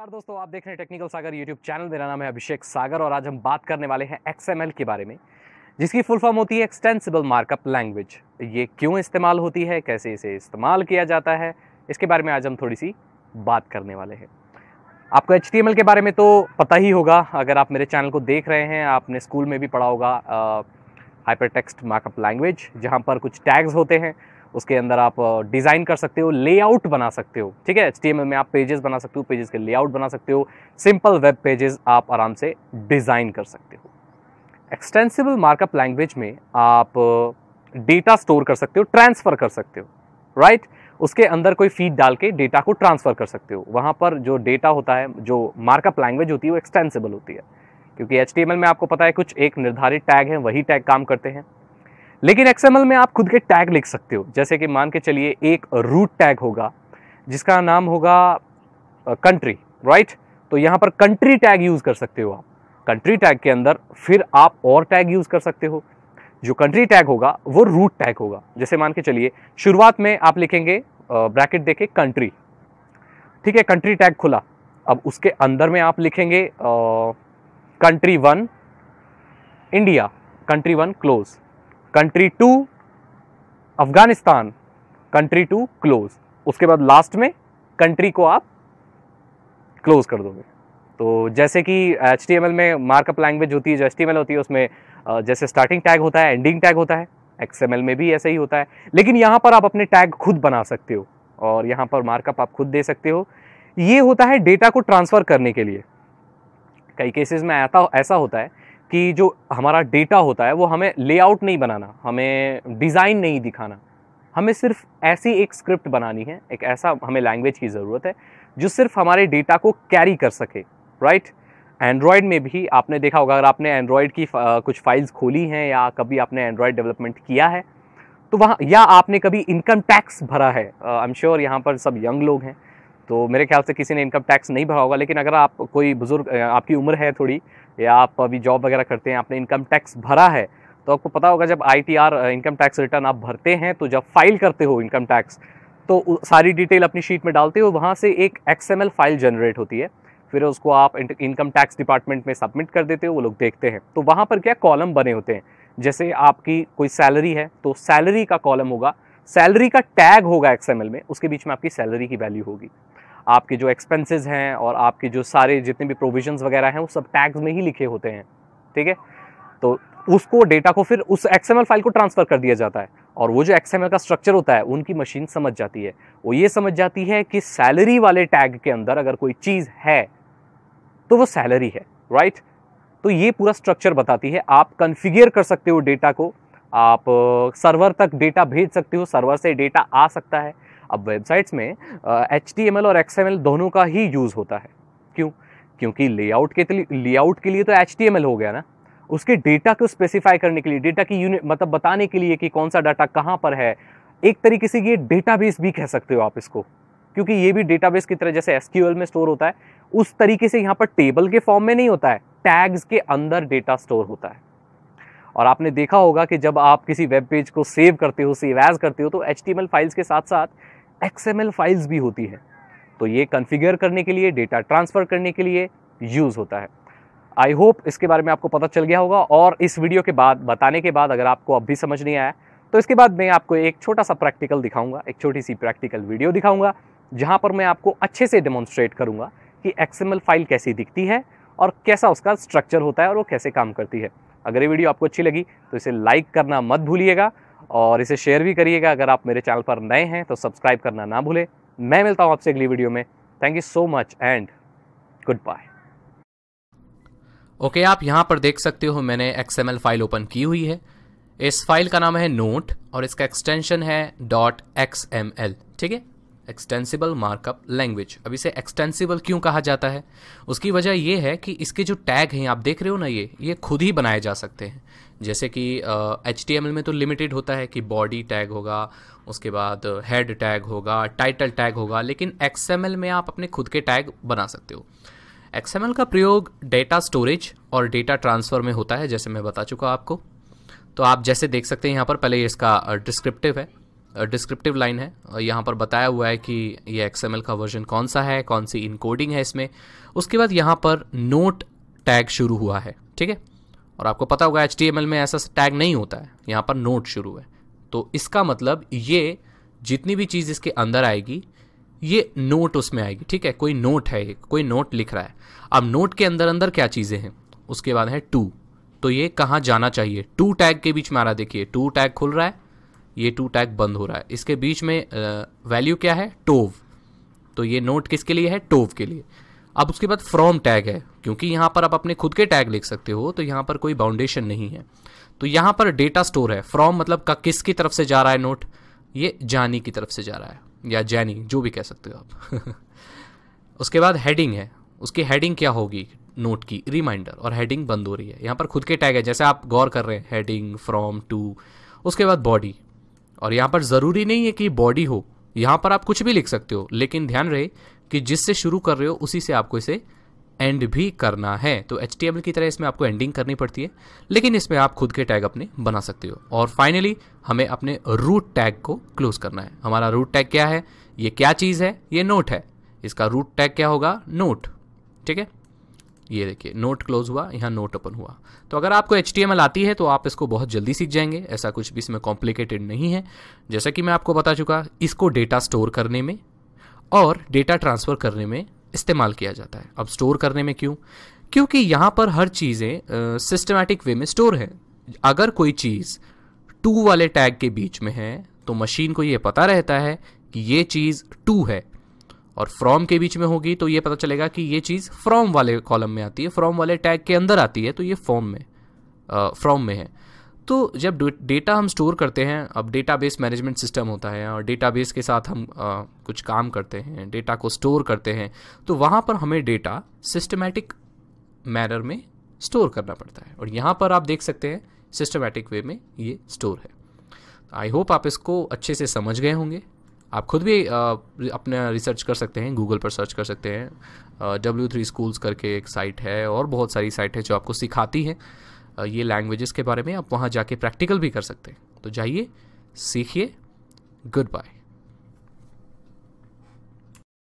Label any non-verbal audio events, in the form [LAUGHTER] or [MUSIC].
नमस्कार दोस्तों आप देख रहे हैं टेक्निकल सागर यूट्यूब चैनल मेरा नाम है अभिषेक सागर और आज हम बात करने वाले हैं एक्स के बारे में जिसकी फुल फॉर्म होती है एक्सटेंसिबल मार्कअप लैंग्वेज ये क्यों इस्तेमाल होती है कैसे इसे इस्तेमाल किया जाता है इसके बारे में आज हम थोड़ी सी बात करने वाले हैं आपको एच के बारे में तो पता ही होगा अगर आप मेरे चैनल को देख रहे हैं आपने स्कूल में भी पढ़ा होगा हाइपर टेक्स्ट मार्कअप लैंग्वेज जहाँ पर कुछ टैग्स होते हैं उसके अंदर आप डिज़ाइन कर सकते हो लेआउट बना सकते हो ठीक है एच में आप पेजेस बना सकते हो पेजेस के लेआउट बना सकते हो सिंपल वेब पेजेस आप आराम से डिज़ाइन कर सकते हो एक्सटेंसिबल मार्कअप लैंग्वेज में आप डेटा स्टोर कर सकते हो ट्रांसफ़र कर सकते हो राइट right? उसके अंदर कोई फीड डाल के डेटा को ट्रांसफ़र कर सकते हो वहाँ पर जो डेटा होता है जो मार्कअप लैंग्वेज होती है वो एक्सटेंसिबल होती है क्योंकि एच में आपको पता है कुछ एक निर्धारित टैग है वही टैग काम करते हैं लेकिन एक्सएमएल में आप खुद के टैग लिख सकते हो जैसे कि मान के चलिए एक रूट टैग होगा जिसका नाम होगा कंट्री राइट तो यहाँ पर कंट्री टैग यूज़ कर सकते हो आप कंट्री टैग के अंदर फिर आप और टैग यूज़ कर सकते हो जो कंट्री टैग होगा वो रूट टैग होगा जैसे मान के चलिए शुरुआत में आप लिखेंगे ब्रैकेट देखे कंट्री ठीक है कंट्री टैग खुला अब उसके अंदर में आप लिखेंगे country one India country one close country two Afghanistan country two close उसके बाद लास्ट में कंट्री को आप क्लोज कर दोगे तो जैसे कि एच में मार्कअप लैंग्वेज होती है जो एच होती है उसमें जैसे स्टार्टिंग टैग होता है एंडिंग टैग होता है एक्सएमएल में भी ऐसा ही होता है लेकिन यहाँ पर आप अपने टैग खुद बना सकते हो और यहाँ पर मार्कअप आप खुद दे सकते हो ये होता है डेटा को ट्रांसफ़र करने के लिए कई केसेस में आता ऐसा होता है कि जो हमारा डेटा होता है वो हमें लेआउट नहीं बनाना हमें डिज़ाइन नहीं दिखाना हमें सिर्फ ऐसी एक स्क्रिप्ट बनानी है एक ऐसा हमें लैंग्वेज की ज़रूरत है जो सिर्फ हमारे डेटा को कैरी कर सके राइट right? एंड्रॉयड में भी आपने देखा होगा अगर आपने एंड्रॉयड की कुछ फाइल्स खोली हैं या कभी आपने एंड्रॉयड डेवलपमेंट किया है तो वहाँ या आपने कभी इनकम टैक्स भरा है आई एम श्योर यहाँ पर सब यंग लोग हैं तो मेरे ख्याल से किसी ने इनकम टैक्स नहीं भरा होगा लेकिन अगर आप कोई बुज़ुर्ग आपकी उम्र है थोड़ी या आप अभी जॉब वगैरह करते हैं आपने इनकम टैक्स भरा है तो आपको पता होगा जब आई इनकम टैक्स रिटर्न आप भरते हैं तो जब फाइल करते हो इनकम टैक्स तो सारी डिटेल अपनी शीट में डालते हो वहाँ से एक एक्सएमएल फाइल जनरेट होती है फिर उसको आप इनकम टैक्स डिपार्टमेंट में सबमिट कर देते हो वो लोग देखते हैं तो वहाँ पर क्या कॉलम बने होते हैं जैसे आपकी कोई सैलरी है तो सैलरी का कॉलम होगा सैलरी का टैग होगा एक्सएमएल में उसके बीच में आपकी सैलरी की वैल्यू होगी आपके जो एक्सपेंसेस हैं और आपके जो सारे जितने भी प्रोविजंस वगैरह हैं वो सब टैग्स में ही लिखे होते हैं ठीक है तो उसको डेटा को फिर उस एक्सएमएल फाइल को ट्रांसफ़र कर दिया जाता है और वो जो एक्सएमएल का स्ट्रक्चर होता है उनकी मशीन समझ जाती है वो ये समझ जाती है कि सैलरी वाले टैग के अंदर अगर कोई चीज़ है तो वो सैलरी है राइट तो ये पूरा स्ट्रक्चर बताती है आप कन्फिगर कर सकते हो डेटा को आप सर्वर तक डेटा भेज सकते हो सर्वर से डेटा आ सकता है अब वेबसाइट्स में एच uh, और एक्स दोनों का ही यूज़ होता है क्यों क्योंकि लेआउट के लेआउट के लिए तो एच हो गया ना उसके डेटा को स्पेसिफाई करने के लिए डेटा की यूनिट मतलब बताने के लिए कि कौन सा डाटा कहाँ पर है एक तरीके से ये डेटाबेस भी कह सकते हो आप इसको क्योंकि ये भी डेटाबेस की तरह जैसे एस में स्टोर होता है उस तरीके से यहाँ पर टेबल के फॉर्म में नहीं होता है टैग्स के अंदर डेटा स्टोर होता है और आपने देखा होगा कि जब आप किसी वेब पेज को सेव करते हो सेव एज करते हो तो एच फाइल्स के साथ साथ एक्सएमएल फाइल्स भी होती हैं तो ये कन्फिगर करने के लिए डेटा ट्रांसफ़र करने के लिए यूज़ होता है आई होप इसके बारे में आपको पता चल गया होगा और इस वीडियो के बाद बताने के बाद अगर आपको अब भी समझ नहीं आया तो इसके बाद मैं आपको एक छोटा सा प्रैक्टिकल दिखाऊंगा एक छोटी सी प्रैक्टिकल वीडियो दिखाऊंगा जहां पर मैं आपको अच्छे से डेमोन्स्ट्रेट करूंगा कि एक्सएमएल फाइल कैसी दिखती है और कैसा उसका स्ट्रक्चर होता है और वो कैसे काम करती है अगर ये वीडियो आपको अच्छी लगी तो इसे लाइक करना मत भूलिएगा और इसे शेयर भी करिएगा अगर आप मेरे चैनल पर नए हैं तो सब्सक्राइब करना ना भूलें मैं मिलता हूँ आपसे अगली वीडियो में thank you so much and goodbye okay आप यहाँ पर देख सकते हो मैंने एक्सएमएल फाइल ओपन की हुई है इस फाइल का नाम है नोट और इसका एक्सटेंशन है डॉट एक्स एम एल ठीक है एक्सटेंसिबल मार्कअप लैंग्वेज अब इसे एक्सटेंसिबल क्यों कहा जाता है उसकी वजह यह है कि इसके जो टैग हैं आप देख रहे हो ना ये ये खुद ही बनाए जा सकते हैं जैसे कि एच uh, में तो लिमिटेड होता है कि बॉडी टैग होगा उसके बाद हेड टैग होगा टाइटल टैग होगा लेकिन एक्स में आप अपने खुद के टैग बना सकते हो एक्स का प्रयोग डेटा स्टोरेज और डेटा ट्रांसफ़र में होता है जैसे मैं बता चुका आपको तो आप जैसे देख सकते हैं यहाँ पर पहले इसका डिस्क्रिप्टिव है डिस्क्रिप्टिव लाइन है यहाँ पर बताया हुआ है कि ये एक्स का वर्जन कौन सा है कौन सी इनकोडिंग है इसमें उसके बाद यहाँ पर नोट टैग शुरू हुआ है ठीक है और आपको पता होगा एच में ऐसा टैग नहीं होता है यहाँ पर नोट शुरू है तो इसका मतलब ये जितनी भी चीज़ इसके अंदर आएगी ये नोट उसमें आएगी ठीक है कोई नोट है कोई नोट लिख रहा है अब नोट के अंदर अंदर क्या चीज़ें हैं उसके बाद है टू तो ये कहाँ जाना चाहिए टू टैग के बीच में आ रहा देखिए टू टैग खुल रहा है ये टू टैग बंद हो रहा है इसके बीच में वैल्यू क्या है टोव तो ये नोट किसके लिए है टोव के लिए अब उसके बाद फ्रॉम टैग है क्योंकि यहाँ पर आप अपने खुद के टैग लिख सकते हो तो यहाँ पर कोई बाउंडेशन नहीं है तो यहाँ पर डेटा स्टोर है फ्रॉम मतलब का किसकी तरफ से जा रहा है नोट ये जानी की तरफ से जा रहा है या जैनी जो भी कह सकते हो आप [LAUGHS] उसके बाद हेडिंग है उसकी हेडिंग क्या होगी नोट की रिमाइंडर और हेडिंग बंद हो रही है यहाँ पर खुद के टैग है जैसे आप गौर कर रहे हैं हेडिंग फ्रॉम टू उसके बाद बॉडी और यहाँ पर ज़रूरी नहीं है कि बॉडी हो यहाँ पर आप कुछ भी लिख सकते हो लेकिन ध्यान रहे कि जिससे शुरू कर रहे हो उसी से आपको इसे एंड भी करना है तो एच की तरह इसमें आपको एंडिंग करनी पड़ती है लेकिन इसमें आप खुद के टैग अपने बना सकते हो और फाइनली हमें अपने रूट टैग को क्लोज करना है हमारा रूट टैग क्या है ये क्या चीज़ है ये नोट है इसका रूट टैग क्या होगा नोट ठीक है ये देखिए नोट क्लोज हुआ यहाँ नोट ओपन हुआ तो अगर आपको एच आती है तो आप इसको बहुत जल्दी सीख जाएंगे ऐसा कुछ भी इसमें कॉम्प्लिकेटेड नहीं है जैसा कि मैं आपको बता चुका इसको डेटा स्टोर करने में और डेटा ट्रांसफ़र करने में इस्तेमाल किया जाता है अब स्टोर करने में क्यों क्योंकि यहाँ पर हर चीज़ें सिस्टमैटिक वे में स्टोर है अगर कोई चीज़ टू वाले टैग के बीच में है तो मशीन को ये पता रहता है कि ये चीज़ टू है और फ्रॉम के बीच में होगी तो ये पता चलेगा कि ये चीज़ फ्रॉम वाले कॉलम में आती है फ्रॉम वाले टैग के अंदर आती है तो ये फॉर्म में फ्रॉम में है तो जब डेटा हम स्टोर करते हैं अब डेटाबेस मैनेजमेंट सिस्टम होता है और डेटाबेस के साथ हम आ, कुछ काम करते हैं डेटा को स्टोर करते हैं तो वहाँ पर हमें डेटा सिस्टमेटिक मैनर में स्टोर करना पड़ता है और यहाँ पर आप देख सकते हैं सिस्टमेटिक वे में ये स्टोर है आई होप आप इसको अच्छे से समझ गए होंगे आप खुद भी अपना रिसर्च कर सकते हैं गूगल पर सर्च कर सकते हैं डब्ल्यू थ्री स्कूल्स करके एक साइट है और बहुत सारी साइट है जो आपको सिखाती है ये लैंग्वेजेस के बारे में आप वहाँ जाके प्रैक्टिकल भी कर सकते हैं तो जाइए सीखिए गुड बाय